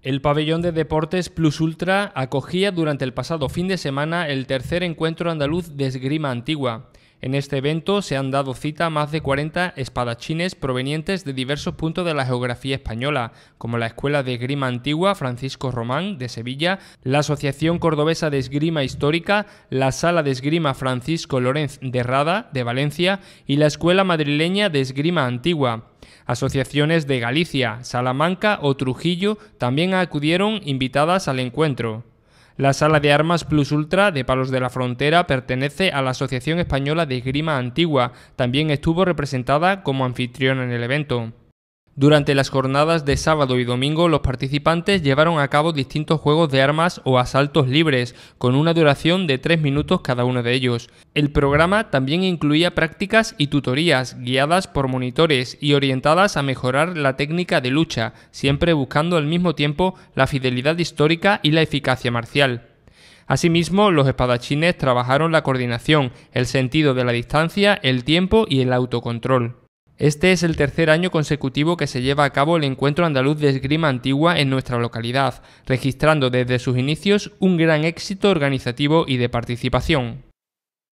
El pabellón de deportes Plus Ultra acogía durante el pasado fin de semana el tercer encuentro andaluz de esgrima antigua. En este evento se han dado cita más de 40 espadachines provenientes de diversos puntos de la geografía española, como la Escuela de Esgrima Antigua Francisco Román de Sevilla, la Asociación Cordobesa de Esgrima Histórica, la Sala de Esgrima Francisco Lorenz de Rada de Valencia y la Escuela Madrileña de Esgrima Antigua. Asociaciones de Galicia, Salamanca o Trujillo también acudieron invitadas al encuentro. La sala de armas Plus Ultra de Palos de la Frontera pertenece a la Asociación Española de Grima Antigua, también estuvo representada como anfitrión en el evento. Durante las jornadas de sábado y domingo, los participantes llevaron a cabo distintos juegos de armas o asaltos libres, con una duración de 3 minutos cada uno de ellos. El programa también incluía prácticas y tutorías guiadas por monitores y orientadas a mejorar la técnica de lucha, siempre buscando al mismo tiempo la fidelidad histórica y la eficacia marcial. Asimismo, los espadachines trabajaron la coordinación, el sentido de la distancia, el tiempo y el autocontrol. Este es el tercer año consecutivo que se lleva a cabo el encuentro andaluz de esgrima antigua en nuestra localidad, registrando desde sus inicios un gran éxito organizativo y de participación.